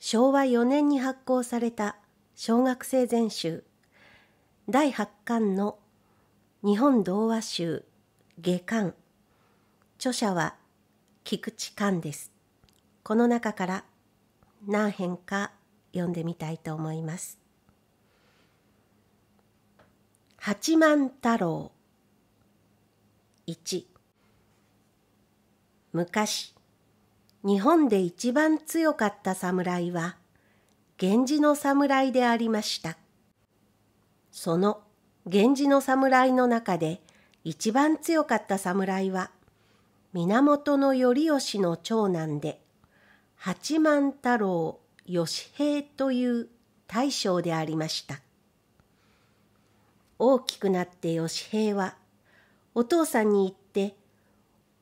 昭和4年に発行された小学生全集第8巻の日本童話集下巻著者は菊池寛ですこの中から何編か読んでみたいと思います八幡太郎1昔日本で一番強かった侍は源氏の侍でありましたその源氏の侍の中で一番強かった侍は源頼義の長男で八幡太郎義平という大将でありました大きくなって義平はお父さんに言って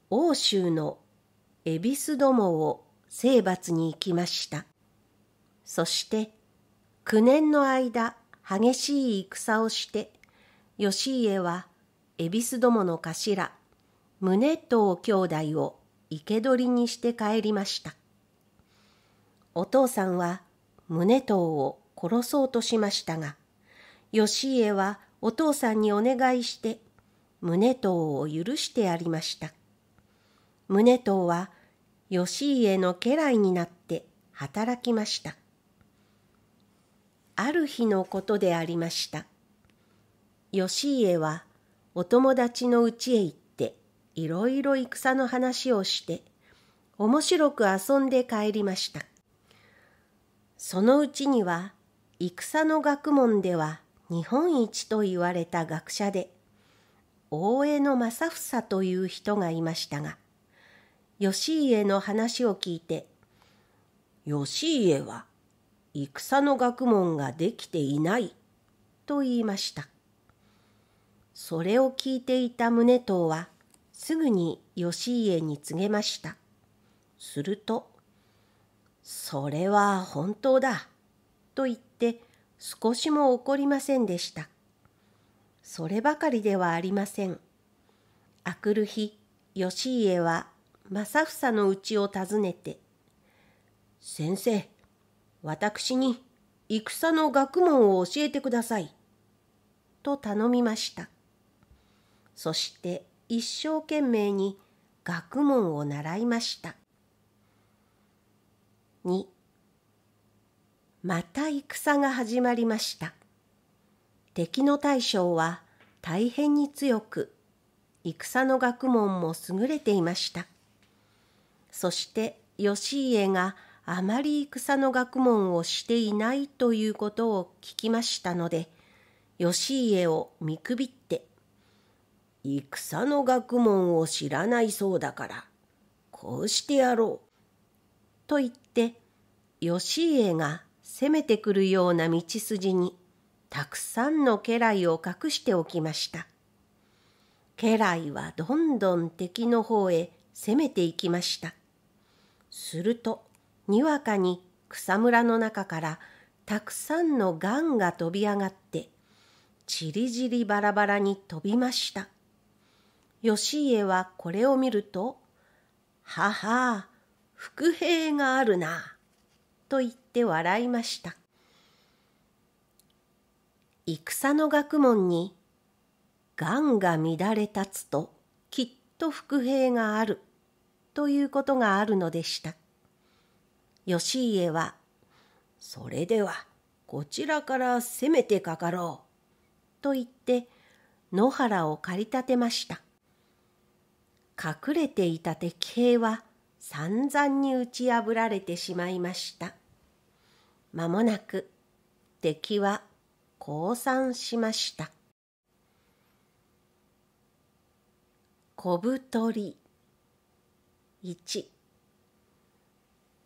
奥州の恵比寿どもを征伐に行きました。そして9年の間激しい戦をして義家は恵比寿どもの頭宗藤兄弟を生け捕りにして帰りました。お父さんは宗藤を殺そうとしましたが義家はお父さんにお願いして宗藤を許してやりました。宗藤は義家の家来になって働きました。ある日のことでありました。義家はお友達の家へ行っていろいろ戦の話をして面白く遊んで帰りました。そのうちには戦の学問では日本一と言われた学者で大江の正房という人がいましたが義家の話を聞いて義家は戦の学問ができていないと言いましたそれを聞いていた宗藤はすぐに義家に告げましたすると「それは本当だ」と言って少しも怒りませんでしたそればかりではありませんあくる日義家は正房の家を訪ねて、先生、私に戦の学問を教えてください。と頼みました。そして一生懸命に学問を習いました。2また戦が始まりました。敵の大将は大変に強く、戦の学問も優れていました。そして義家があまり戦の学問をしていないということを聞きましたので義家を見くびって「戦の学問を知らないそうだからこうしてやろう」と言って義家が攻めてくるような道筋にたくさんの家来を隠しておきました家来はどんどん敵の方へ攻めていきました。するとにわかに草むらの中からたくさんのガンが飛び上がってちりじりバラバラに飛びました義家はこれを見ると「はは伏兵があるな」と言って笑いました戦の学問に「がんが乱れ立つときっと伏兵がある」ということがあるのでした。義家は、それではこちらから攻めてかかろう、と言って野原を駆り立てました。隠れていた敵兵は散々に打ち破られてしまいました。まもなく敵は降参しました。小太り1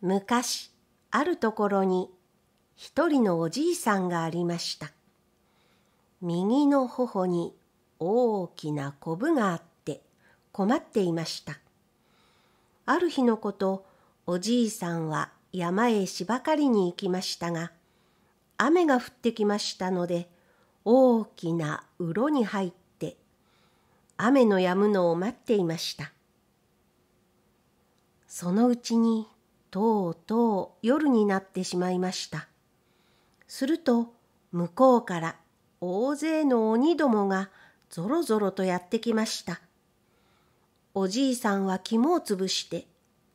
昔あるところに一人のおじいさんがありました右の頬に大きなこぶがあって困っていましたある日のことおじいさんは山へ芝刈りに行きましたが雨が降ってきましたので大きなうろに入って雨の止むのを待っていましたそのうちにとうとう夜になってしまいましたすると向こうから大勢の鬼どもがぞろぞろとやってきましたおじいさんは肝をつぶして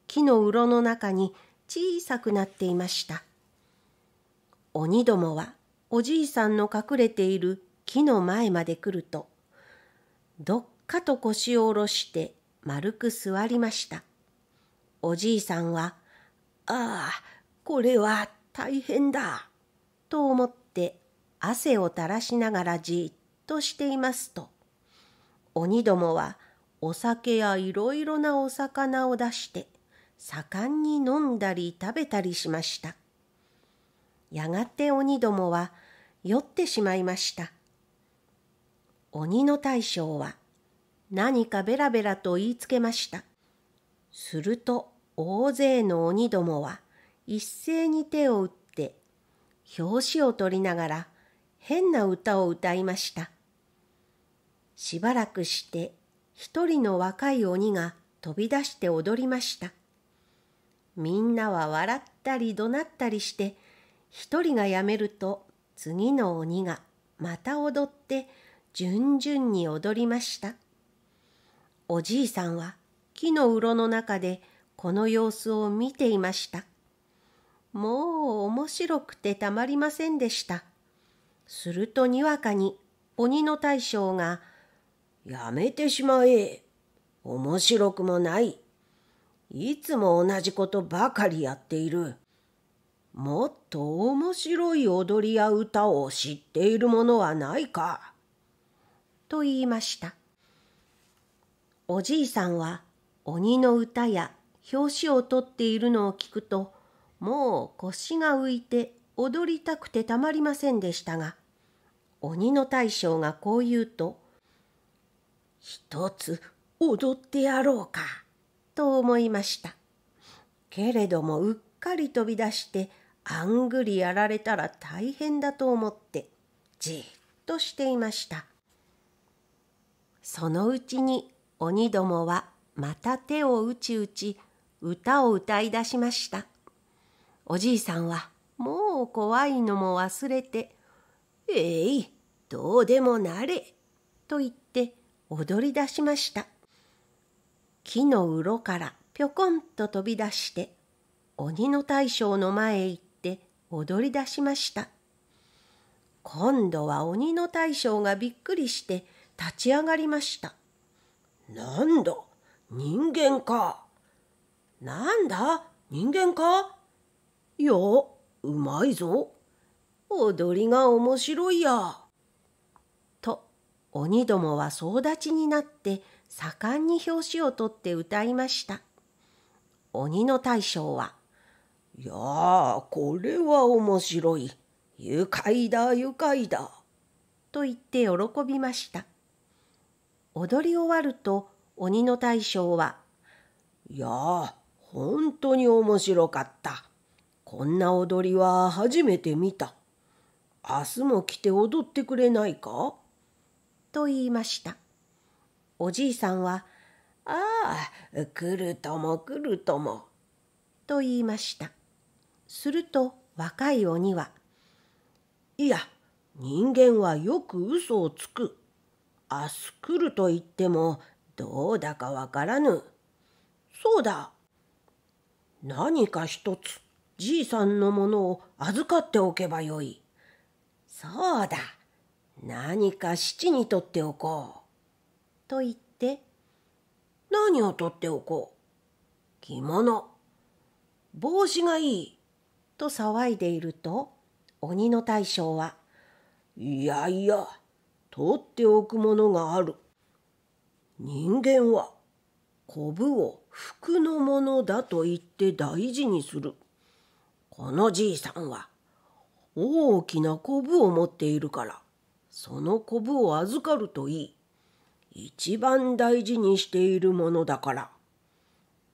木のうろの中に小さくなっていました鬼どもはおじいさんの隠れている木の前まで来るとどっかと腰を下ろして丸く座りました。おじいさんは、ああ、これは大変だ、と思って汗を垂らしながらじっとしていますと、鬼どもはお酒やいろいろなお魚を出して、盛んに飲んだり食べたりしました。やがて鬼どもは酔ってしまいました。鬼の大将は何かベラベラと言いつけました。すると大勢の鬼どもは一斉に手を打って表紙を取りながら変な歌を歌いましたしばらくして一人の若い鬼が飛び出して踊りましたみんなは笑ったり怒鳴ったりして一人がやめると次の鬼がまた踊って順々に踊りましたおじいさんは木のうろの中でこの様子を見ていました。もう面白くてたまりませんでした。するとにわかに鬼の大将が、やめてしまえ。面白くもない。いつも同じことばかりやっている。もっと面白い踊りや歌を知っているものはないか。と言いました。おじいさんは鬼の歌や表紙を取っているのを聞くともう腰が浮いて踊りたくてたまりませんでしたが鬼の大将がこう言うと「一つ踊ってやろうか」と思いましたけれどもうっかり飛び出してあんぐりやられたら大変だと思ってじっとしていましたそのうちに鬼どもはまた手を打ち打ち歌を歌い出しました。おじいさんはもう怖いのも忘れて「えいどうでもなれ」と言って踊り出しました。木のうからぴょこんと飛び出して鬼の大将の前へ行って踊り出しました。今度は鬼の大将がびっくりして立ち上がりました。なんだ人間か。なんだ人間かいや、うまいぞ。踊りが面白いや。と、鬼どもは総立ちになって盛んに拍子を取って歌いました。鬼の大将は、いやあ、これは面白い。愉快だ、愉快だ。と言って喜びました。踊り終わると、鬼の大将は、いやあ、本当に面白かった。こんな踊りは初めて見た。明日も来て踊ってくれないかと言いました。おじいさんは、ああ、来るとも来るとも。と言いました。すると若い鬼は、いや、人間はよく嘘をつく。明日来ると言ってもどうだかわからぬ。そうだ。何か一つ、じいさんのものを預かっておけばよい。そうだ。何か七にとっておこう。と言って、何を取っておこう。着物。帽子がいい。と騒いでいると、鬼の大将は、いやいや、とっておくものがある。人間はコブを服のものだと言って大事にする。このじいさんは大きなコブを持っているから、そのコブを預かるといい。一番大事にしているものだから。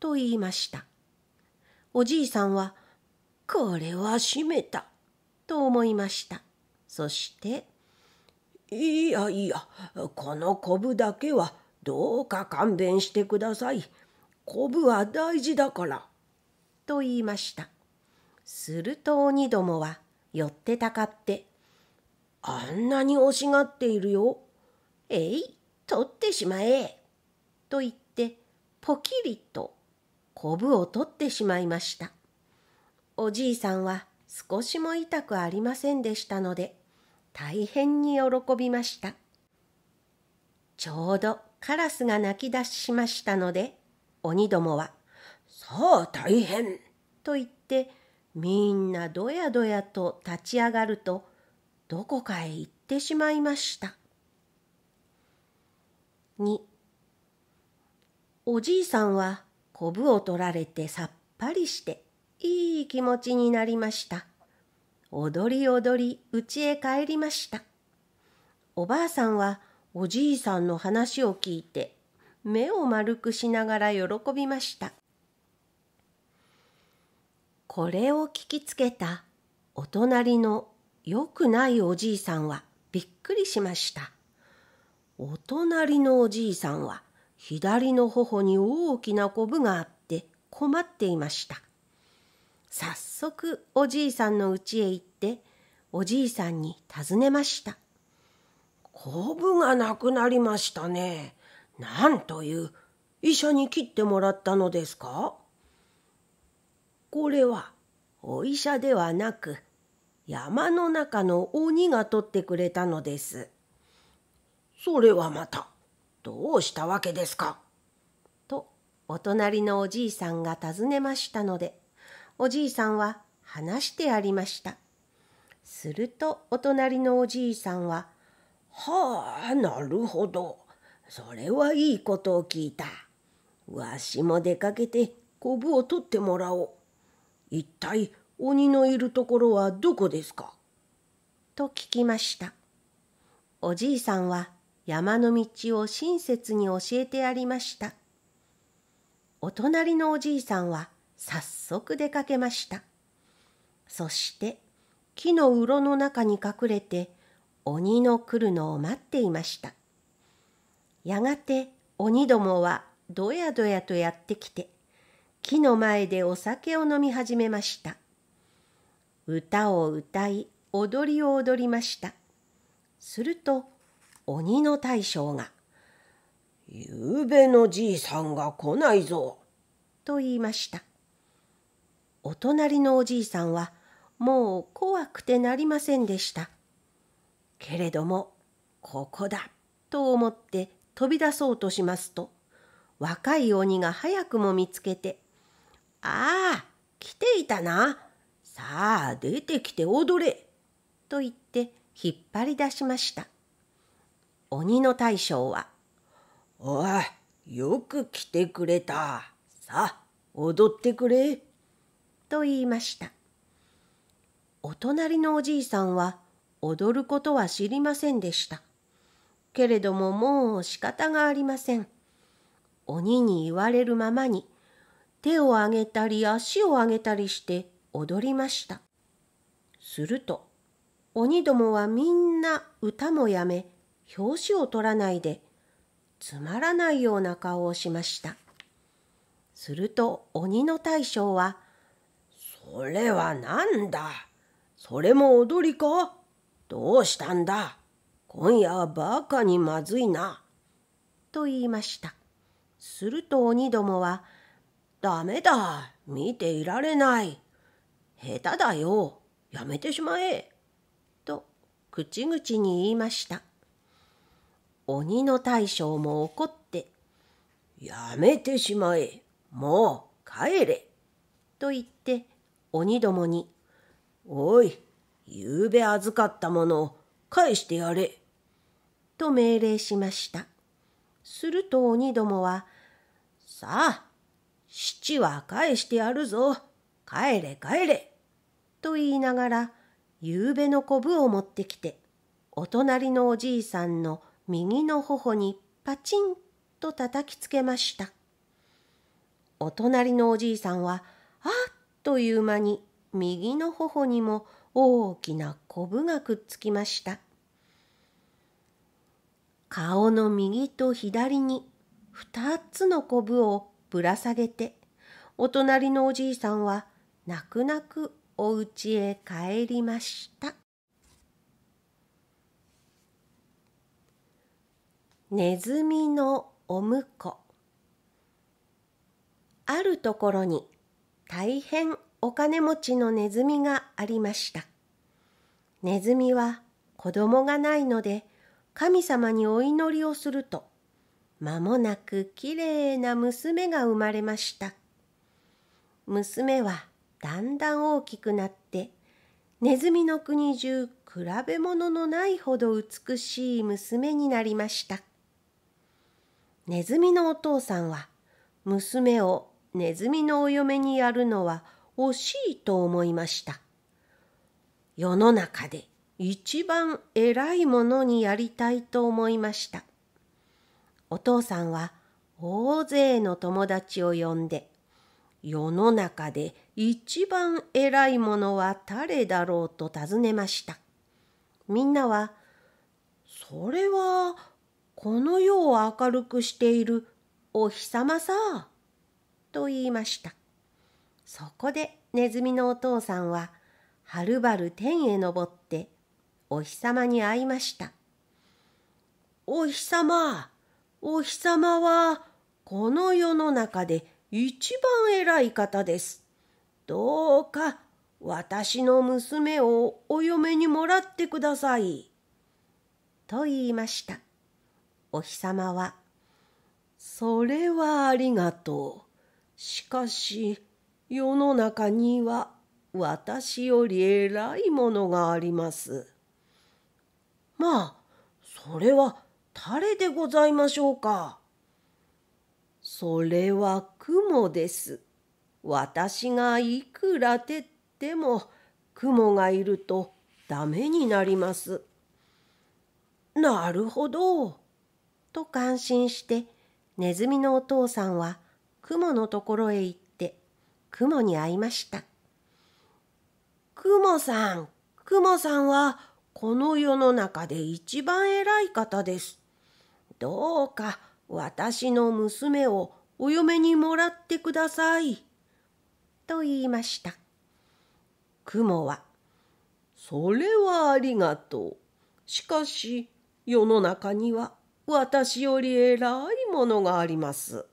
と言いました。おじいさんは、これは閉めた。と思いました。そして、いやいや、このコブだけはどうか勘弁してください。コブは大事だから。と言いました。すると鬼どもは寄ってたかって、あんなに惜しがっているよ。えい、取ってしまえ。と言って、ポキリとコブを取ってしまいました。おじいさんは少しも痛くありませんでしたので、大変に喜びました。ちょうどカラスが泣き出しましたので、鬼どもは、さあ大変と言って、みんなどやどやと立ち上がると、どこかへ行ってしまいました。2おじいさんはこぶを取られてさっぱりしていい気持ちになりました。踊り踊りうちへ帰りました。おばあさんはおじいさんの話を聞いて目を丸くしながら喜びましたこれを聞きつけたお隣のよくないおじいさんはびっくりしましたお隣のおじいさんは左の頬に大きなこぶがあって困っていました早速おじいさんの家へ行っておじいさんに尋ねましたコブがなくなりましたね。なんという、医者に切ってもらったのですかこれは、お医者ではなく、山の中の鬼が取ってくれたのです。それはまた、どうしたわけですかと、お隣のおじいさんが尋ねましたので、おじいさんは話してありました。するとお隣のおじいさんははあなるほどそれはいいことを聞いたわしも出かけてこぶを取ってもらおう一体鬼のいるところはどこですかと聞きましたおじいさんは山の道を親切に教えてやりましたお隣のおじいさんは早速出かけましたそして木のうろの中に隠れて鬼の来るのを待っていました。やがて鬼どもはどやどやとやってきて、木の前でお酒を飲み始めました。歌を歌い、踊りを踊りました。すると、鬼の大将が、ゆうべのじいさんが来ないぞ、と言いました。お隣のおじいさんは、もう怖くてなりませんでした。けれどもここだと思って飛び出そうとしますと若い鬼が早くも見つけて「ああ来ていたなさあ出てきて踊れ」と言って引っ張り出しました鬼の大将は「おいよく来てくれたさあ踊ってくれ」と言いましたお隣のおじいさんは踊ることは知りませんでした。けれどももう仕方がありません。鬼に言われるままに手を上げたり足を上げたりして踊りました。すると鬼どもはみんな歌もやめ表紙を取らないでつまらないような顔をしました。すると鬼の大将は「それはなんだそれも踊りかどうしたんだ今夜はバカにまずいな。と言いました。すると鬼どもは、ダメだ、見ていられない。下手だよ、やめてしまえ。と、口々に言いました。鬼の大将も怒って、やめてしまえ、もう帰れ。と言って、鬼どもに、おい、昨夜預かったものを返してやれ。と命令しました。すると鬼どもは、さあ、七は返してやるぞ。帰れ帰れ。と言いながら、夕べのこぶを持ってきて、お隣のおじいさんの右の頬にパチンと叩きつけました。お隣のおじいさんは、あっという間に右の頬にも大きなコブがくっつきました顔の右と左に二つのコブをぶら下げてお隣のおじいさんは泣く泣くお家へ帰りましたネズミのお婿あるところに大変お金持ちのネズミがありました。ネズミは子供がないので神様にお祈りをすると、まもなくきれいな娘が生まれました。娘はだんだん大きくなって、ネズミの国中比べ物のないほど美しい娘になりました。ネズミのお父さんは娘をネズミのお嫁にやるのは惜しいと思いました。世の中で一番偉いものにやりたいと思いました。お父さんは大勢の友達を呼んで、世の中で一番偉いものは誰だろうと尋ねました。みんなは、それは、この世を明るくしているお日様さ、と言いました。そこでネズミのお父さんははるばる天へ登ってお日様に会いましたお日様お日様はこの世の中で一番偉い方ですどうか私の娘をお嫁にもらってください」と言いましたお日様は「それはありがとうしかし世の中には私より偉いものがあります。まあ、それは誰でございましょうか。それは雲です。私がいくらてっても雲がいるとダメになります。なるほど。と感心してネズミのお父さんは雲のところへ行って雲に会いました。雲さん、雲さんはこの世の中で一番偉い方です。どうか私の娘をお嫁にもらってください。と言いました。雲は、それはありがとう。しかし、世の中には私より偉いものがあります。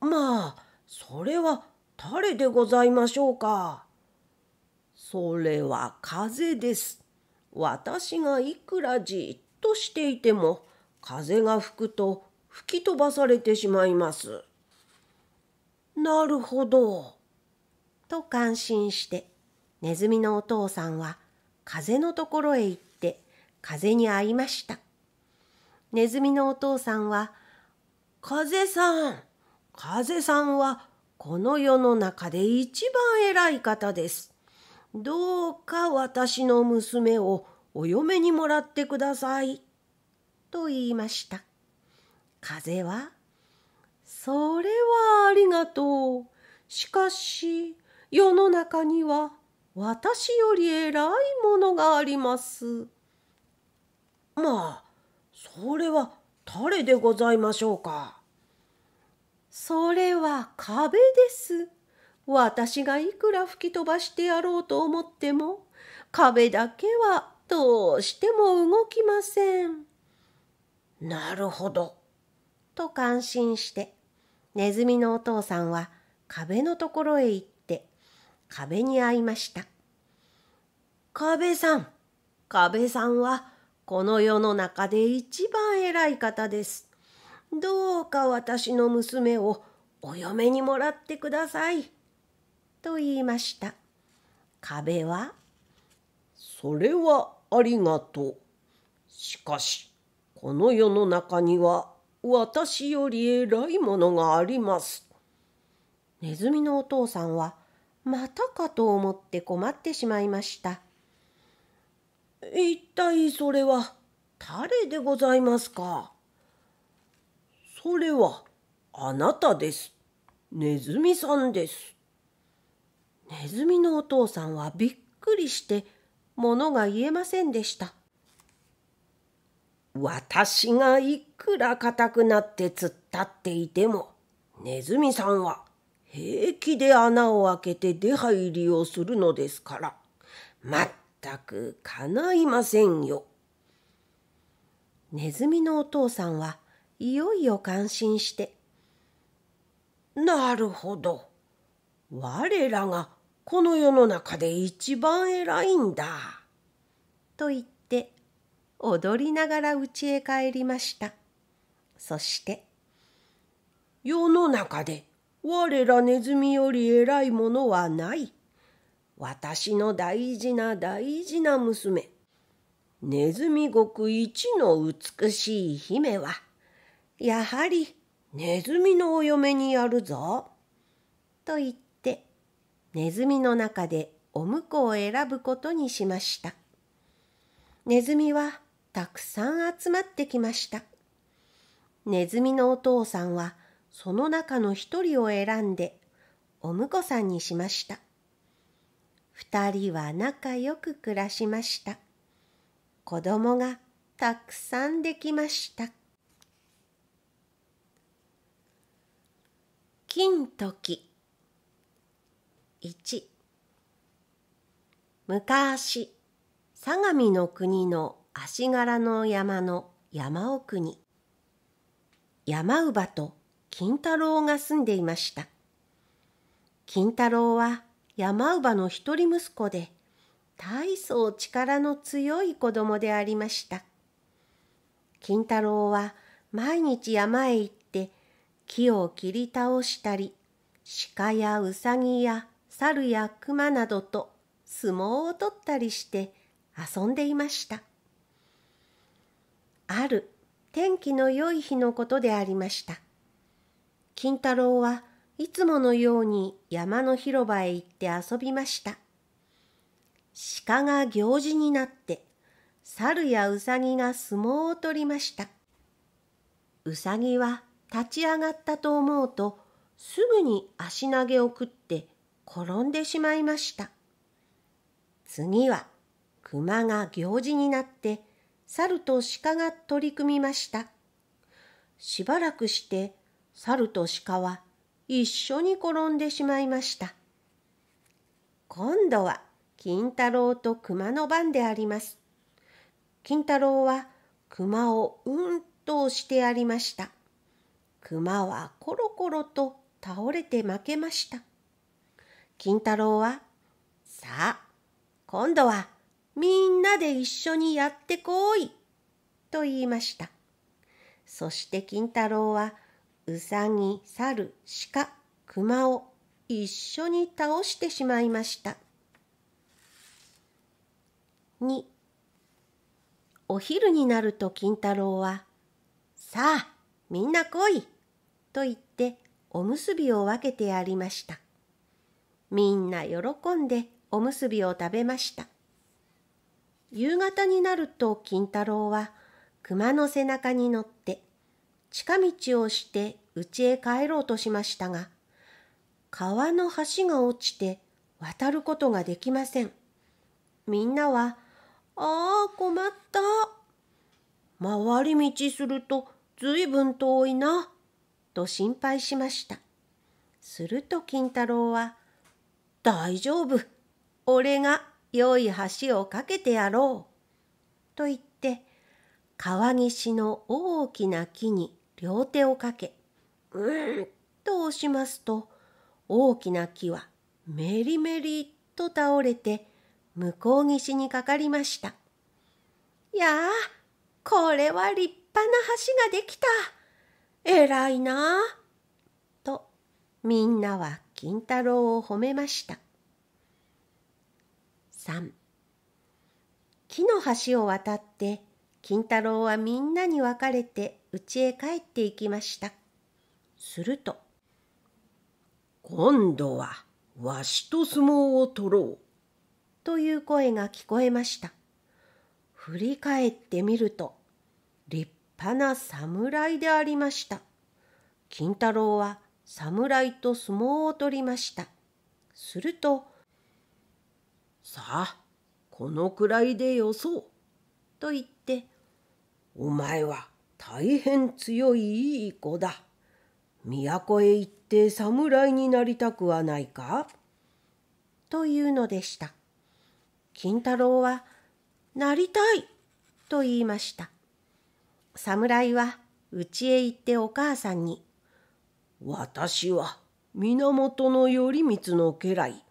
まあ、それは誰でございましょうか。それは風です。私がいくらじっとしていても、風が吹くと吹き飛ばされてしまいます。なるほど。と感心して、ネズミのお父さんは風のところへ行って風に会いました。ネズミのお父さんは、風さん風さんはこの世の中で一番偉い方です。どうか私の娘をお嫁にもらってください。と言いました。風は、それはありがとう。しかし、世の中には私より偉いものがあります。まあ、それは誰でございましょうか。それは壁です。私がいくら吹き飛ばしてやろうと思っても、壁だけはどうしても動きません。なるほど。と感心して、ネズミのお父さんは壁のところへ行って、壁に会いました。壁さん、壁さんはこの世の中で一番偉い方です。どうか私の娘をお嫁にもらってください。と言いました。壁はそれはありがとう。しかし、この世の中には私より偉いものがあります。ネズミのお父さんは、またかと思って困ってしまいました。一体それは誰でございますかそれはあなたです。ネズミさんです。ネズミのお父さんはびっくりしてものが言えませんでした。私がいくら硬くなって突っ立っていてもネズミさんは平気で穴を開けて出入りをするのですから、まったくかないませんよ。ネズミのお父さんはいよいよ感心して「なるほど我らがこの世の中で一番偉いんだ」と言って踊りながら家へ帰りましたそして「世の中で我らネズミより偉いものはない」私の大事な大事な娘ネズミ国一の美しい姫はやはりネズミのお嫁にやるぞ。と言ってネズミの中でお婿を選ぶことにしました。ネズミはたくさん集まってきました。ネズミのお父さんはその中の一人を選んでお婿さんにしました。二人は仲良く暮らしました。子供がたくさんできました。金時1昔相模の国の足柄の山の山奥に山乳母と金太郎が住んでいました金太郎は山乳母の一人息子で大層力の強い子供でありました金太郎は毎日山へ行木を切り倒したり、鹿やウサギや猿や熊などと相撲を取ったりして遊んでいました。ある天気の良い日のことでありました。金太郎はいつものように山の広場へ行って遊びました。鹿が行事になって、猿やうさぎが相撲を取りました。うさぎは立ち上がったと思うとすぐに足投げを食って転んでしまいました次は熊が行事になって猿と鹿が取り組みましたしばらくして猿と鹿は一緒に転んでしまいました今度は金太郎と熊の番であります金太郎は熊をうんと押してやりました熊はコロコロと倒れて負けました。金太郎は、さあ、今度はみんなで一緒にやってこい、と言いました。そして金太郎は、うさぎ、猿、鹿、熊を一緒に倒してしまいました。2お昼になると金太郎は、さあ、みんな来い、と言っておむすびを分けてやりました。みんな喜んでおむすびを食べました。夕方になると金太郎は熊の背中に乗って近道をして家へ帰ろうとしましたが川の橋が落ちて渡ることができません。みんなは「ああ困った」回り道するとずいぶん遠いなと心配しました。すると金太郎は、大丈夫。俺が良い橋を架けてやろう。と言って、川岸の大きな木に両手をかけ、うんと押しますと、大きな木はメリメリと倒れて、向こう岸にかかりました。やあ、これは立派な橋ができた。偉いなあ。と、みんなは金太郎を褒めました。3木の橋を渡って金太郎はみんなに分かれて家へ帰っていきましたすると「今度はわしと相撲を取ろう」という声が聞こえました振り返ってみると立派な侍でありました。金太郎は侍と相撲を取りました。すると、さあ、このくらいでよそう。と言って、お前は大変強いいい子だ。都へ行って侍になりたくはないかというのでした。金太郎は、なりたいと言いました。侍は家へ行ってお母さんに「私は源頼光の家来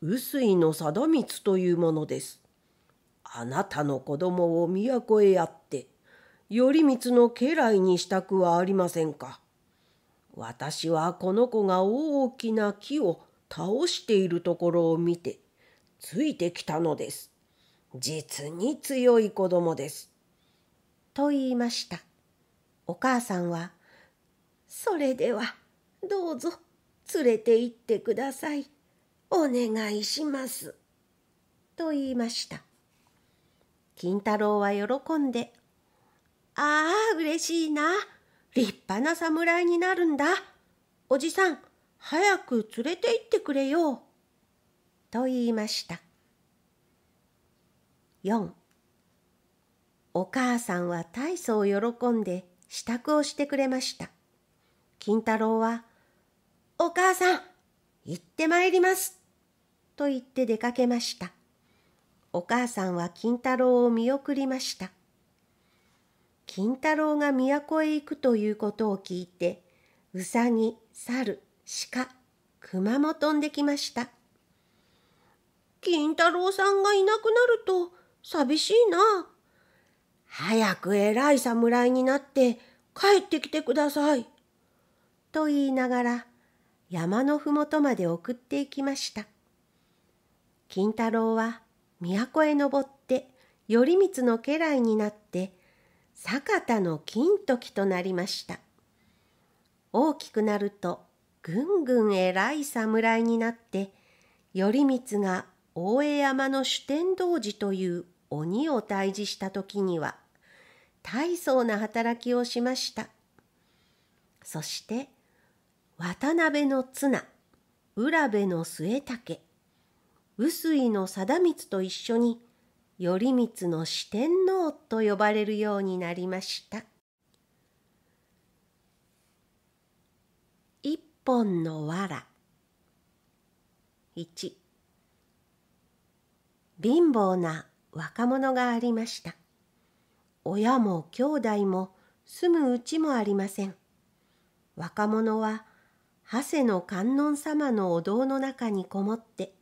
臼井の貞光というものです。あなたの子供を都へやって頼光の家来にしたくはありませんか。私はこの子が大きな木を倒しているところを見てついてきたのです。実に強い子供です。と言いました。お母さんは、それでは、どうぞ、連れて行ってください。お願いします。と言いました。金太郎は喜んで、ああ、嬉しいな。立派な侍になるんだ。おじさん、早く連れて行ってくれよ。と言いました。4お母さんは大層喜んで支度をしてくれました金太郎は「お母さん行ってまいります」と言って出かけましたお母さんは金太郎を見送りました金太郎が都へ行くということを聞いてうさぎ猿鹿熊も飛んできました金太郎さんがいなくなると寂しいな早く偉い侍になって帰ってきてください。と言いながら山のふもとまで送っていきました。金太郎は都へ登って頼光の家来になって酒田の金時となりました。大きくなるとぐんぐん偉い侍になって頼光が大江山の酒天童寺という鬼を退治した時には大層な働きをしました。そして渡辺の綱、浦部の末武、臼井の貞光と一緒に頼光の四天王と呼ばれるようになりました。一本の藁一。貧乏な若者がありました。親も兄弟も住むうちもありません。若者は、長谷の観音様のお堂の中にこもって、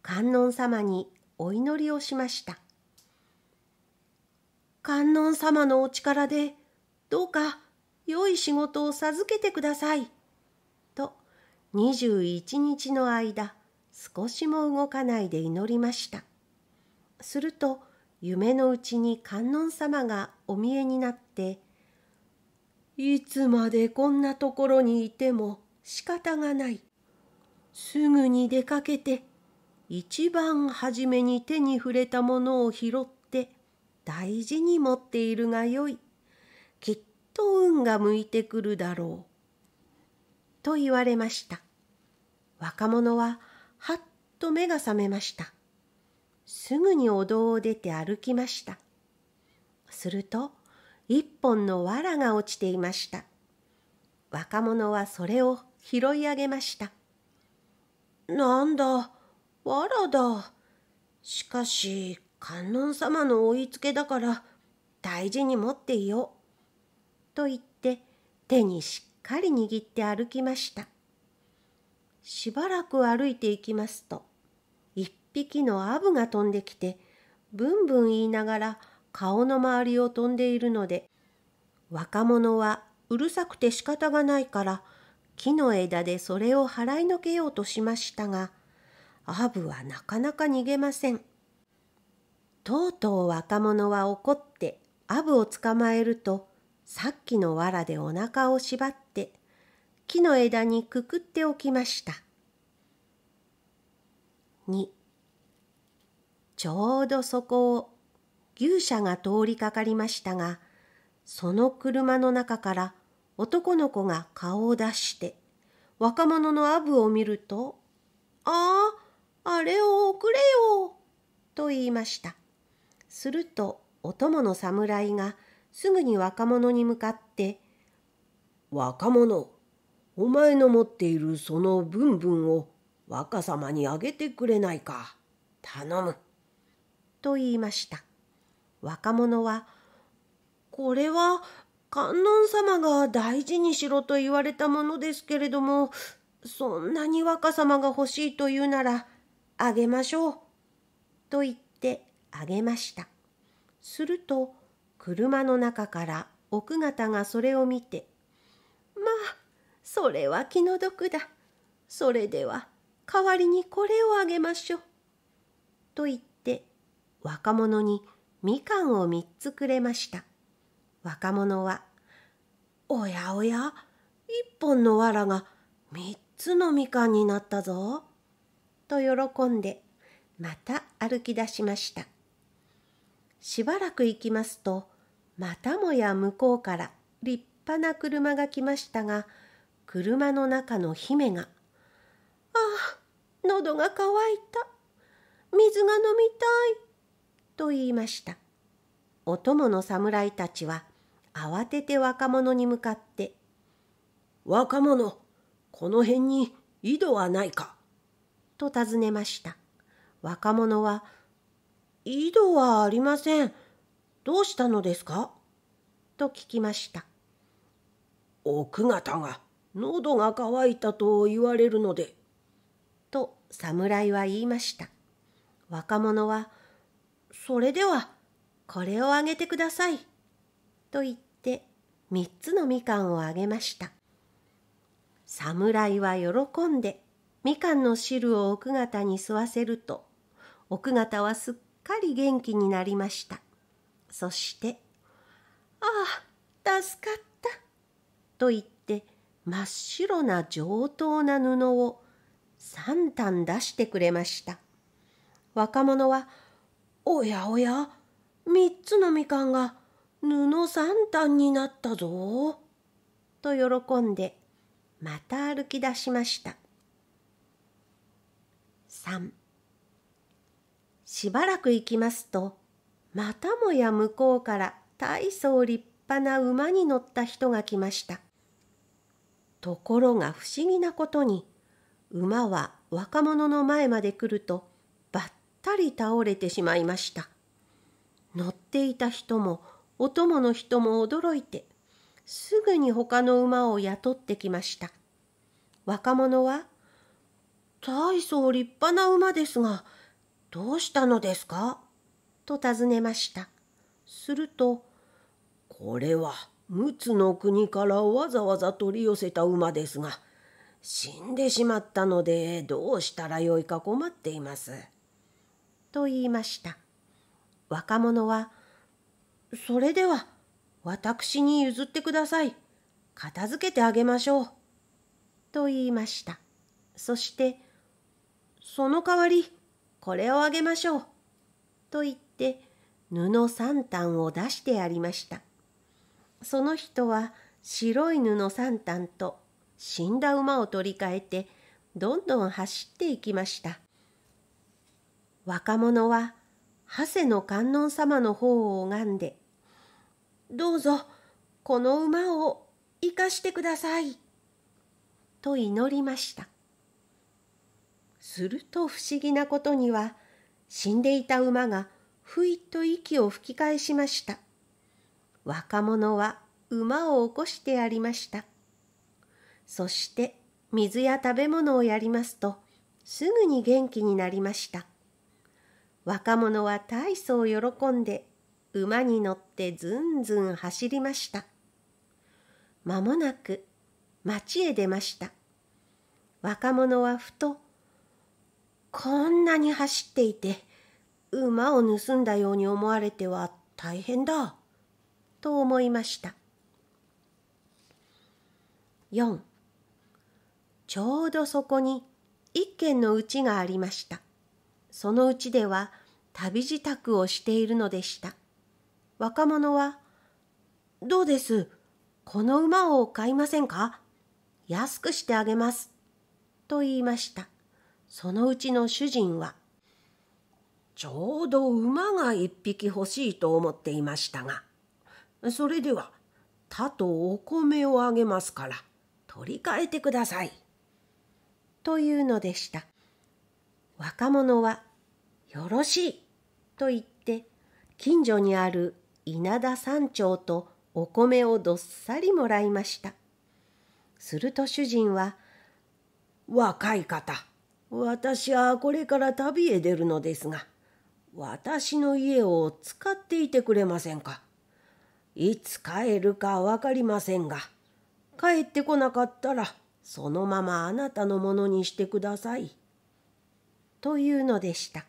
観音様にお祈りをしました。観音様のお力で、どうか良い仕事を授けてください。と、21日の間、少しも動かないで祈りました。すると、夢のうちに観音様がお見えになって「いつまでこんなところにいても仕方がない」「すぐに出かけて一番初めに手に触れたものを拾って大事に持っているがよい」「きっと運が向いてくるだろう」と言われました若者ははっと目が覚めましたすぐにお堂を出て歩きました。すると、一本のわらが落ちていました。若者はそれを拾い上げました。なんだ、わらだ。しかし、観音様の追いつけだから大事に持っていよう。と言って手にしっかり握って歩きました。しばらく歩いていきますと、匹のアブが飛んできて、ブンブン言いながら顔の周りを飛んでいるので、若者はうるさくて仕方がないから、木の枝でそれを払いのけようとしましたが、アブはなかなか逃げません。とうとう若者は怒ってアブを捕まえると、さっきの藁でお腹を縛って、木の枝にくくっておきました。2ちょうどそこを牛舎が通りかかりましたが、その車の中から男の子が顔を出して、若者のアブを見ると、ああ、あれをくれよ、と言いました。すると、お供の侍がすぐに若者に向かって、若者、お前の持っているそのぶんぶんを若様にあげてくれないか。頼む。と言いました。若者は、これは観音様が大事にしろと言われたものですけれども、そんなに若様が欲しいというなら、あげましょう。と言ってあげました。すると、車の中から奥方がそれを見て、まあ、それは気の毒だ。それでは、代わりにこれをあげましょう。と言って、若者にみかんを3つくれました若者は「おやおや1本のわらが3つのみかんになったぞ」と喜んでまた歩き出しましたしばらく行きますとまたもや向こうから立派な車が来ましたが車の中の姫が「ああ喉が渇いた水が飲みたい」と言いました。お供の侍たちは慌てて若者に向かって「若者この辺に井戸はないか?」と尋ねました若者は「井戸はありませんどうしたのですか?」と聞きました奥方が喉が渇いたと言われるので」と侍は言いました若者は「それでは、これをあげてください。と言って、三つのみかんをあげました。侍は喜んで、みかんの汁を奥方に吸わせると、奥方はすっかり元気になりました。そして、ああ、助かった。と言って、真っ白な上等な布を三反出してくれました。若者はおやおや三つのみかんが布三段になったぞ。と喜んでまた歩き出しました。3しばらく行きますとまたもや向こうから大層立派な馬に乗った人が来ました。ところが不思議なことに馬は若者の前まで来るとったり倒れてしまいました乗っていた人もお供の人も驚いてすぐに他の馬を雇ってきました若者は「大層立派な馬ですがどうしたのですか?」と尋ねましたすると「これは陸奥の国からわざわざ取り寄せた馬ですが死んでしまったのでどうしたらよいか困っています」と言いました。若者は、それでは、私に譲ってください。片付けてあげましょう。と言いました。そして、その代わり、これをあげましょう。と言って、布3単を出してやりました。その人は、白い布3単と死んだ馬を取り替えて、どんどん走っていきました。若者は長谷の観音様の方を拝んで「どうぞこの馬を生かしてください」と祈りましたすると不思議なことには死んでいた馬がふいっと息を吹き返しました若者は馬を起こしてやりましたそして水や食べ物をやりますとすぐに元気になりました若者は大層喜んで馬に乗ってずんずん走りましたまもなく町へ出ました若者はふとこんなに走っていて馬を盗んだように思われては大変だと思いました4ちょうどそこに一軒のうちがありましたそのうちでは旅支度をしているのでした。若者は、どうです。この馬を買いませんか安くしてあげます。と言いました。そのうちの主人は、ちょうど馬が一匹欲しいと思っていましたが、それでは、他とお米をあげますから、取り替えてください。というのでした。若者はよろしいと言って近所にある稲田山頂とお米をどっさりもらいましたすると主人は「若い方私はこれから旅へ出るのですが私の家を使っていてくれませんかいつ帰るか分かりませんが帰ってこなかったらそのままあなたのものにしてください」。というのでした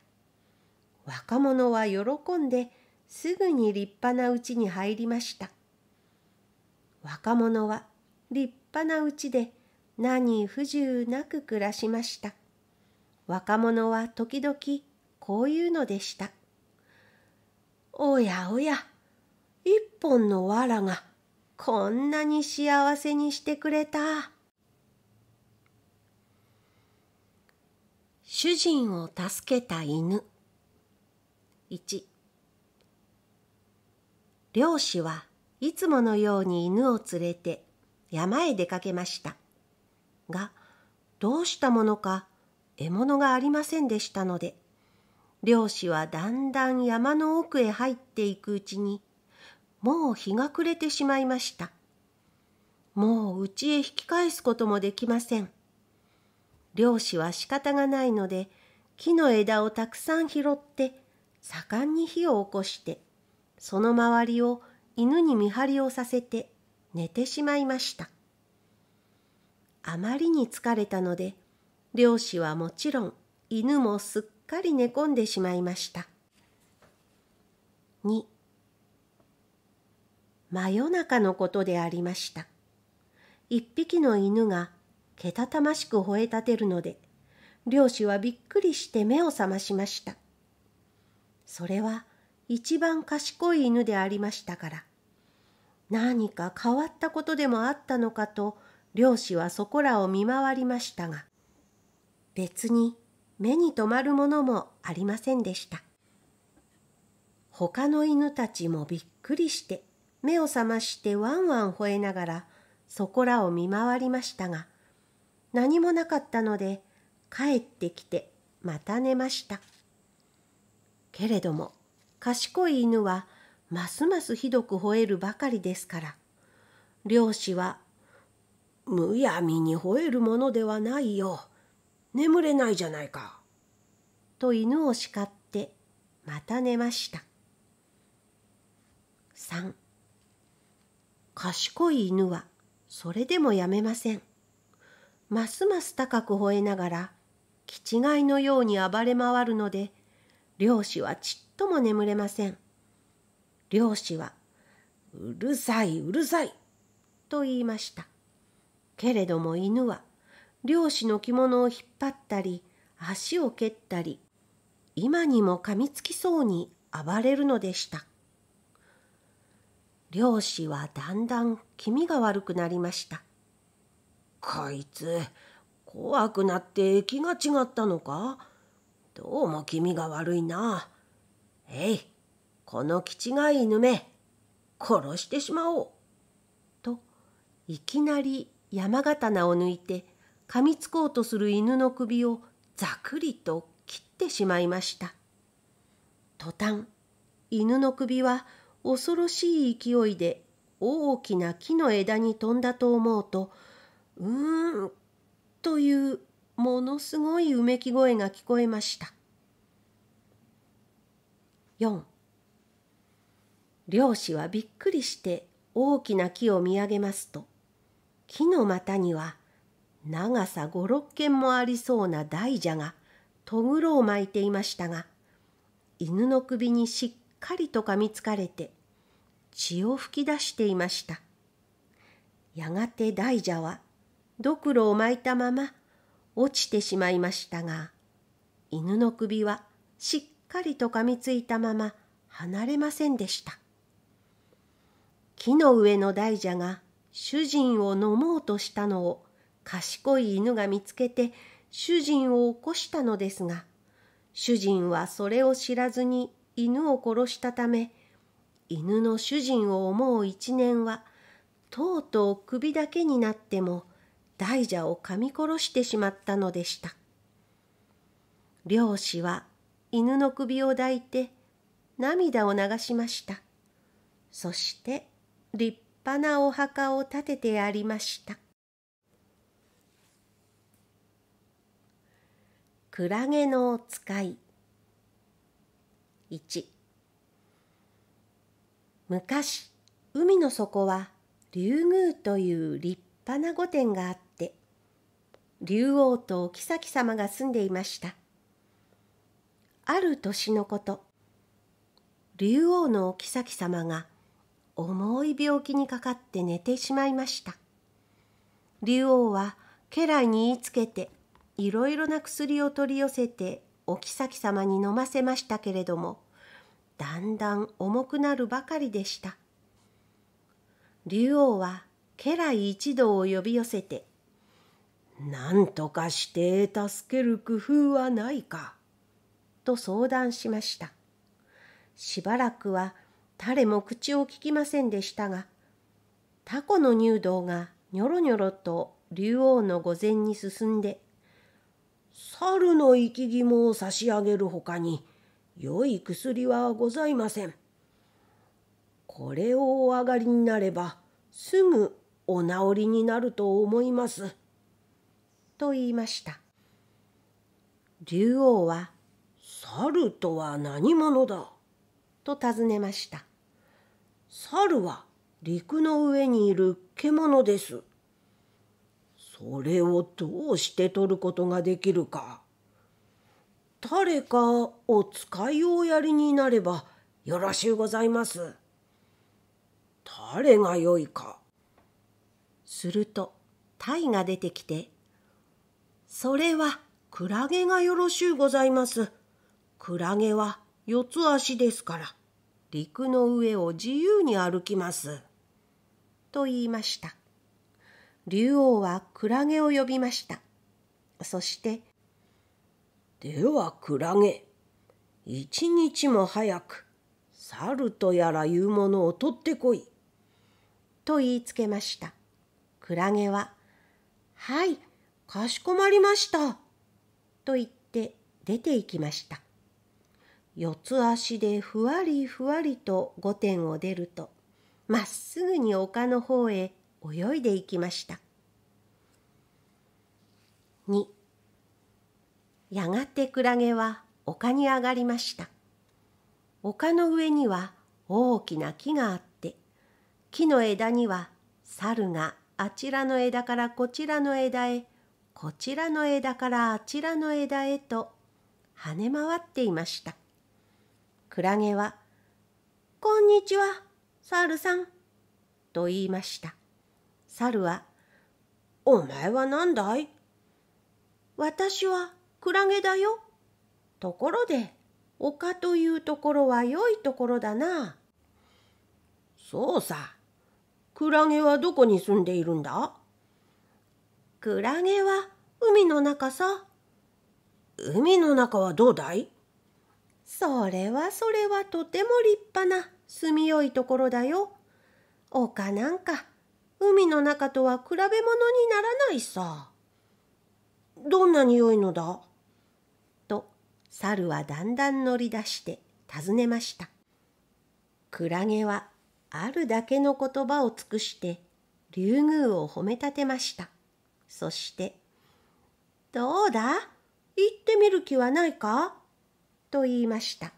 若者は喜んですぐに立派なうちに入りました若者は立派なうちで何不自由なく暮らしました若者は時々こういうのでしたおやおや一本のわらがこんなに幸せにしてくれた。主人を助けた犬1漁師はいつものように犬を連れて山へ出かけましたがどうしたものか獲物がありませんでしたので漁師はだんだん山の奥へ入っていくうちにもう日が暮れてしまいましたもう家へ引き返すこともできません。漁師は仕方がないので木の枝をたくさん拾って盛んに火を起こしてその周りを犬に見張りをさせて寝てしまいましたあまりに疲れたので漁師はもちろん犬もすっかり寝込んでしまいました2真夜中のことでありました一匹の犬がけたたましく吠えたてるので、漁師はびっくりして目を覚ましました。それは一番賢い犬でありましたから、何か変わったことでもあったのかと、漁師はそこらを見回りましたが、別に目に留まるものもありませんでした。他の犬たちもびっくりして目を覚ましてワンワン吠えながらそこらを見回りましたが何もなかったので帰ってきてまた寝ましたけれども賢い犬はますますひどく吠えるばかりですから漁師は「むやみに吠えるものではないよ眠れないじゃないか」と犬を叱ってまた寝ました3賢い犬はそれでもやめません。ますます高く吠えながら、気がいのように暴れ回るので、漁師はちっとも眠れません。漁師は、うるさい、うるさい、と言いました。けれども犬は、漁師の着物を引っ張ったり、足を蹴ったり、今にも噛みつきそうに暴れるのでした。漁師はだんだん気味が悪くなりました。こいつ怖くなって気が違ったのかどうも気味が悪いな。えい、この気違い犬め、殺してしまおう。と、いきなり山刀を抜いて噛みつこうとする犬の首をざくりと切ってしまいました。途端、犬の首は恐ろしい勢いで大きな木の枝に飛んだと思うと、うーん、というものすごいうめき声が聞こえました。4漁師はびっくりして大きな木を見上げますと木の股には長さ五六軒もありそうな大蛇がとぐろを巻いていましたが犬の首にしっかりと噛みつかれて血を噴き出していましたやがて大蛇はドクロを巻いたまま落ちてしまいましたが犬の首はしっかりと噛みついたまま離れませんでした木の上の大蛇が主人を飲もうとしたのを賢い犬が見つけて主人を起こしたのですが主人はそれを知らずに犬を殺したため犬の主人を思う一年はとうとう首だけになっても大蛇を噛み殺してしまったのでした。漁師は犬の首を抱いて涙を流しました。そして立派なお墓を建ててやりました。クラゲの使い1昔海の底は竜宮という立派な御殿があった。竜王とお妃様が住んでいました。ある年のこと、竜王のお妃様が重い病気にかかって寝てしまいました。竜王は家来に言いつけていろいろな薬を取り寄せてお妃様に飲ませましたけれどもだんだん重くなるばかりでした。竜王は家来一同を呼び寄せてなんとかして助ける工夫はないか」と相談しましたしばらくは誰も口をききませんでしたがタコの入道がニョロニョロと竜王の御前に進んで「猿の生き肝を差し上げるほかに良い薬はございません」「これをお上がりになればすぐお治りになると思います」と言いました竜王は「猿とは何者だ?」と尋ねました「猿は陸の上にいる獣です」それをどうして取ることができるか誰かお使いをおやりになればよろしゅうございます誰がよいかすると鯛が出てきてそれはクラゲがよろしゅうございます。クラゲは四つ足ですから、陸の上を自由に歩きます。と言いました。竜王はクラゲを呼びました。そして、ではクラゲ、一日も早く、猿とやらいうものを取ってこい。と言いつけました。クラゲは、はい、かしこまりました。と言って出て行きました。四つ足でふわりふわりと御殿を出ると、まっすぐに丘の方へ泳いでいきました。2やがてクラゲは丘に上がりました。丘の上には大きな木があって、木の枝には猿があちらの枝からこちらの枝へこちらの枝からあちらの枝へと跳ね回っていました。クラゲは、こんにちは、サルさん、と言いました。サルは、お前は何だい私はクラゲだよ。ところで、丘というところは良いところだな。そうさ、クラゲはどこに住んでいるんだクラゲは海の中さ。海の中はどうだいそれはそれはとても立派な住みよいところだよ。丘なんか海の中とは比べ物にならないさ。どんなに良いのだと猿はだんだん乗り出して尋ねました。クラゲはあるだけの言葉を尽くして竜宮を褒めたてました。そして、どうだ行ってみる気はないかと言いました。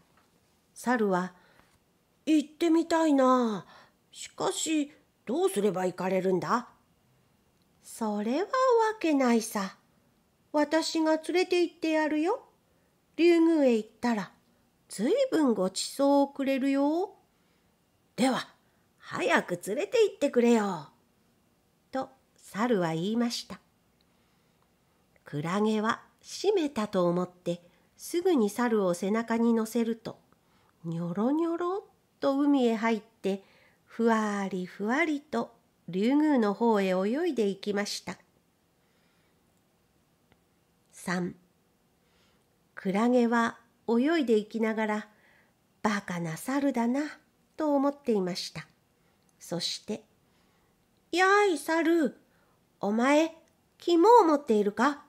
猿は、行ってみたいな。しかし、どうすれば行かれるんだそれはわけないさ。私が連れて行ってやるよ。竜宮へ行ったら、ずいぶんごちそうをくれるよ。では、早く連れて行ってくれよ。と、猿は言いました。クラゲは閉めたと思ってすぐに猿を背中に乗せるとニョロニョロと海へ入ってふわりふわりと竜宮の方へ泳いでいきました3クラゲは泳いでいきながらバカな猿だなと思っていましたそして「やい猿お前肝を持っているか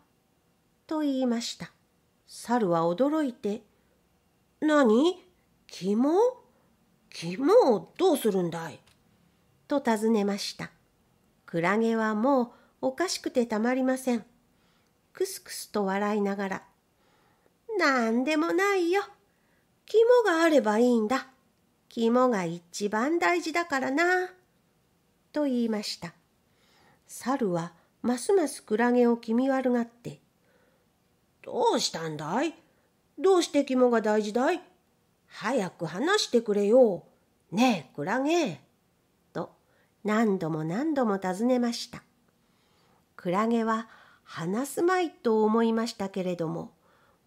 と言いました。猿は驚いて、何肝肝をどうするんだいと尋ねました。クラゲはもうおかしくてたまりません。クスクスと笑いながら、なんでもないよ。肝があればいいんだ。肝が一番大事だからな。と言いました。猿はますますクラゲを気味悪がって、どうしたんだいどうして肝が大事だい早く話してくれよ。ねえ、クラゲ。と、何度も何度も尋ねました。クラゲは話すまいと思いましたけれども、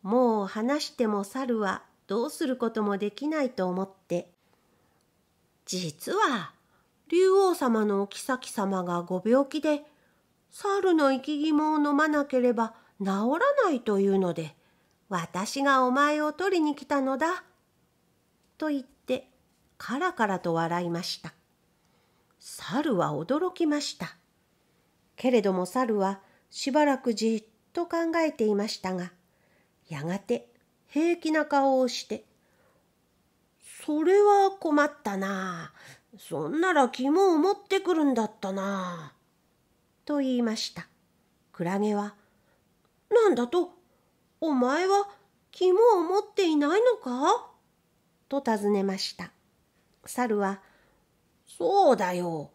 もう話しても猿はどうすることもできないと思って、実は、竜王様のお妃様がご病気で、猿の生き肝を飲まなければ治らないというので私がお前を取りに来たのだ」と言ってカラカラと笑いました猿は驚きましたけれども猿はしばらくじっと考えていましたがやがて平気な顔をして「それは困ったなあそんなら肝を持ってくるんだったな」と言いましたクラゲはなんだとお前は肝を持っていないのかと尋ねました。猿は、そうだよ。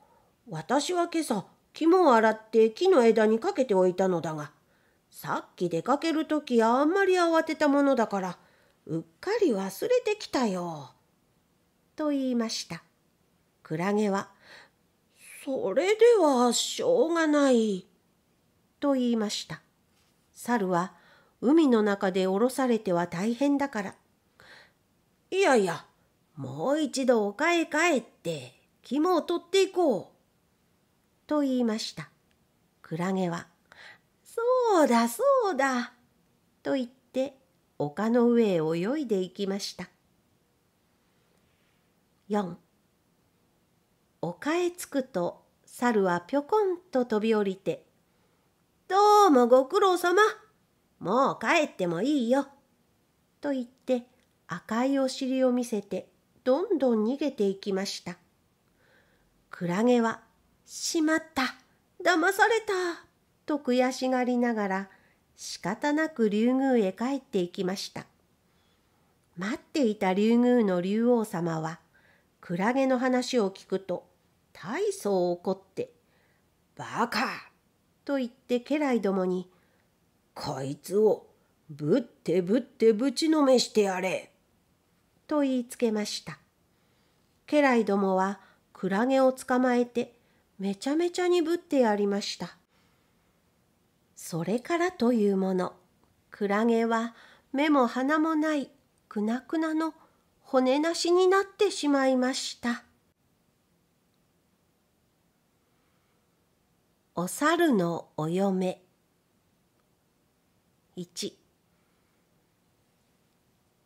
私は今朝、肝を洗って木の枝にかけておいたのだが、さっき出かけるときあんまり慌てたものだから、うっかり忘れてきたよ。と言いました。クラゲは、それではしょうがない。と言いました。猿は海の中で降ろされては大変だから。いやいや、もう一度お丘へ帰って肝を取っていこう。と言いました。クラゲは、そうだそうだ。と言って丘の上へ泳いでいきました。4丘へ着くと猿はぴょこんと飛び降りてどうもご苦労様。もう帰ってもいいよ。と言って赤いお尻を見せてどんどん逃げていきました。クラゲは、しまった、騙された、と悔しがりながら仕方なく竜宮へ帰っていきました。待っていた竜宮の竜王様は、クラゲの話を聞くと大層怒って「バカと言って家来どもに、こいつをぶってぶってぶちのめしてやれ。と言いつけました。家来どもはクラゲを捕まえてめちゃめちゃにぶってやりました。それからというもの、クラゲは目も鼻もないくなくなの骨なしになってしまいました。お猿のお嫁1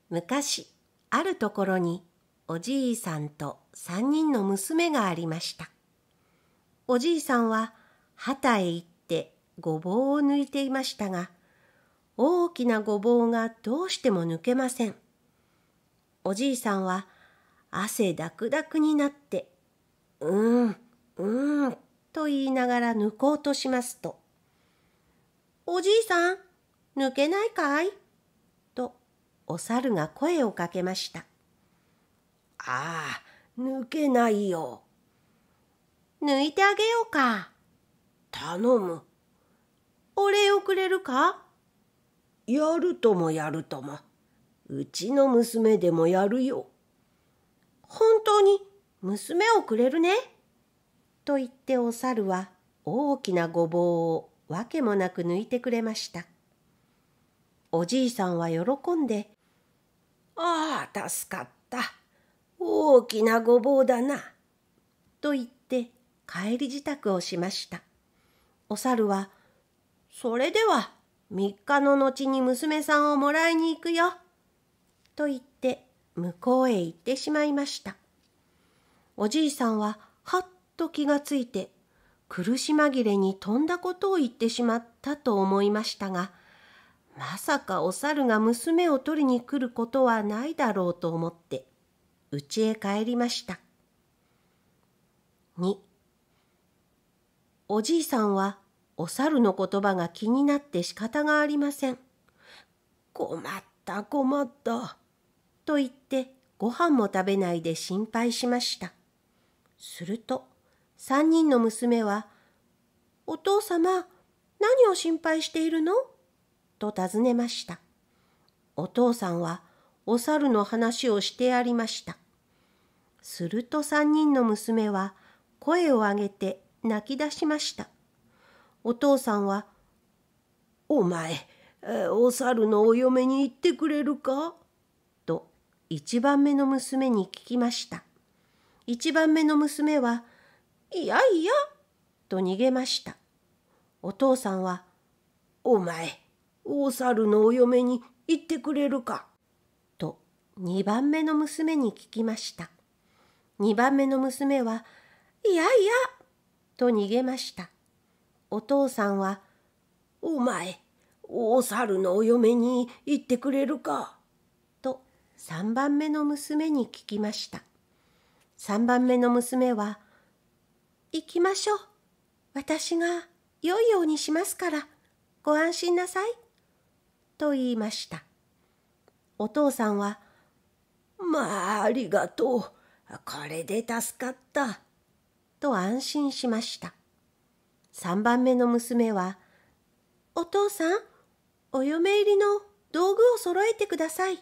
昔あるところにおじいさんと三人の娘がありましたおじいさんは畑へ行ってごぼうを抜いていましたが大きなごぼうがどうしても抜けませんおじいさんは汗だくだくになって「うんうん」と言いながら抜こうとしますと、おじいさん、抜けないかいと、お猿が声をかけました。ああ、抜けないよ。抜いてあげようか。頼む。お礼をくれるかやるともやるとも。うちの娘でもやるよ。本当に娘をくれるね。と言ってお猿は大きなごぼうをわけもなく抜いてくれました。おじいさんは喜んで、ああ、助かった。大きなごぼうだな。と言って帰り支度をしました。お猿は、それでは3日の後に娘さんをもらいに行くよ。と言って向こうへ行ってしまいました。おじいさんははっと気がついて苦し紛れに飛んだことを言ってしまったと思いましたがまさかお猿が娘を取りに来ることはないだろうと思って家へ帰りました2おじいさんはお猿の言葉が気になって仕方がありません困った困ったと言ってご飯も食べないで心配しましたすると三人の娘は、お父様、何を心配しているのと尋ねました。お父さんは、お猿の話をしてやりました。すると三人の娘は、声を上げて泣き出しました。お父さんは、お前、お猿のお嫁に行ってくれるかと一番目の娘に聞きました。一番目の娘は「いやいや」と逃げましたお父さんは「お前大猿のお嫁に行ってくれるか」と2番目の娘に聞きました2番目の娘は「いやいや」と逃げましたお父さんは「お前大猿のお嫁に行ってくれるか」と3番目の娘に聞きました3番目の娘は「行きましょう。私が良いようにしますから、ご安心なさい。と言いました。お父さんは、まあ、ありがとう。これで助かった。と安心しました。3番目の娘は、お父さん、お嫁入りの道具を揃えてください。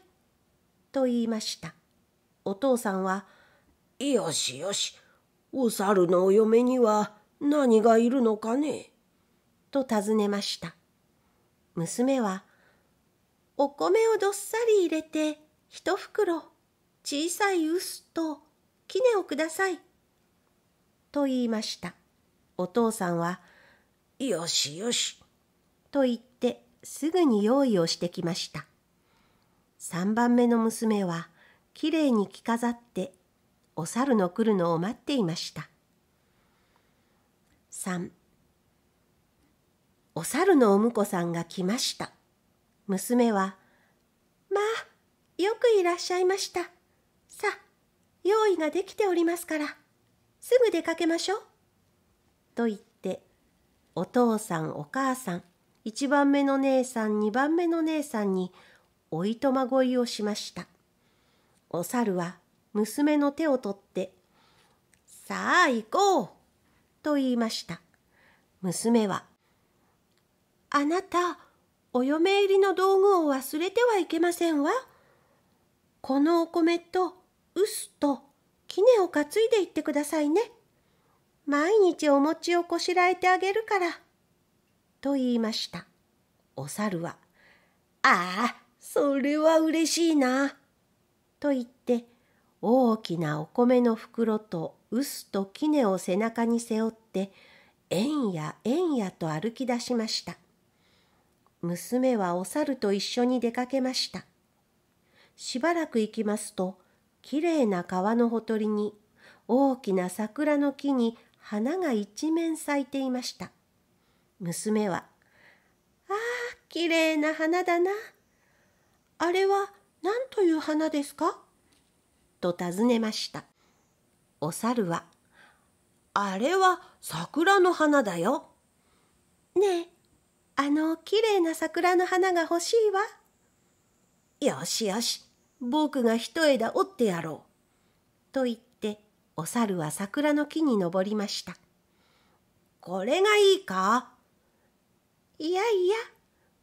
と言いました。お父さんは、よしよし、お猿のお嫁には何がいるのかねと尋ねました娘は「お米をどっさり入れて一袋小さい臼と杵をください」と言いましたお父さんは「よしよし」と言ってすぐに用意をしてきました3番目の娘はきれいに着飾ってお猿の来るのを待っていました3お猿のお婿さんが来ました娘は「まあよくいらっしゃいましたさあ、用意ができておりますからすぐ出かけましょう」と言ってお父さんお母さん1番目の姉さん2番目の姉さんにおいとまごいをしましたお猿は娘の手を取って「さあ行こう!」と言いました娘は「あなたお嫁入りの道具を忘れてはいけませんわ。このお米と臼と杵を担いでいってくださいね。毎日お餅をこしらえてあげるから。と言いました。お猿は、ああ、それはうれしいな。と言って大きなお米の袋と臼と杵を背中に背負ってえんやえんやと歩き出しました娘はお猿と一緒に出かけましたしばらく行きますときれいな川のほとりに大きな桜の木に花が一面咲いていました娘は「ああきれいな花だなあれは何という花ですか?」と尋ねました。お猿は、あれは桜の花だよ。ねえ、あの綺麗な桜の花が欲しいわ。よしよし、僕が一枝折ってやろう。と言って、お猿は桜の木に登りました。これがいいかいやいや、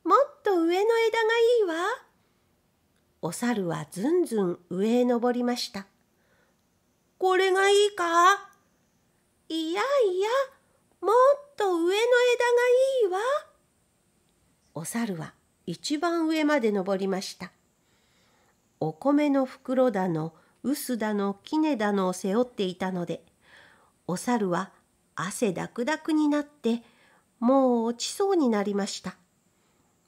もっと上の枝がいいわ。お猿はずんずん上へ登りました。これがいいかいやいや、もっと上の枝がいいわ。お猿は一番上まで登りました。お米の袋だの、臼だの、杵だのを背負っていたので、お猿は汗だくだくになって、もう落ちそうになりました。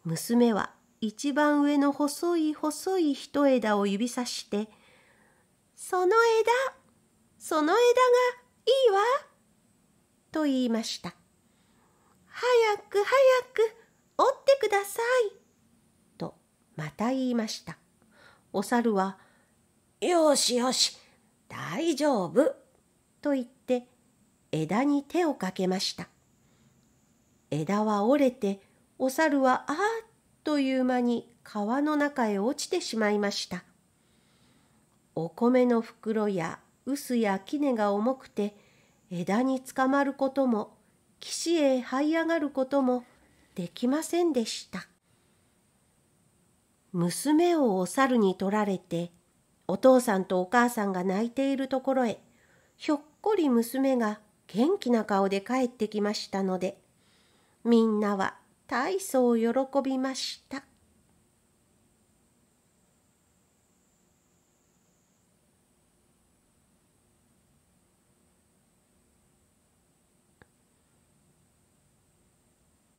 娘は一番上の細い細い一枝を指さして「その枝その枝がいいわ」と言いました。早く早く折ってください」とまた言いました。お猿は「よしよし大丈夫」と言って枝に手をかけました。枝は折れてお猿はああという間に川の中へ落ちてしまいました。お米の袋や臼や杵が重くて枝につかまることも岸へ這い上がることもできませんでした。娘をお猿に取られてお父さんとお母さんが泣いているところへひょっこり娘が元気な顔で帰ってきましたのでみんなは大層喜びました。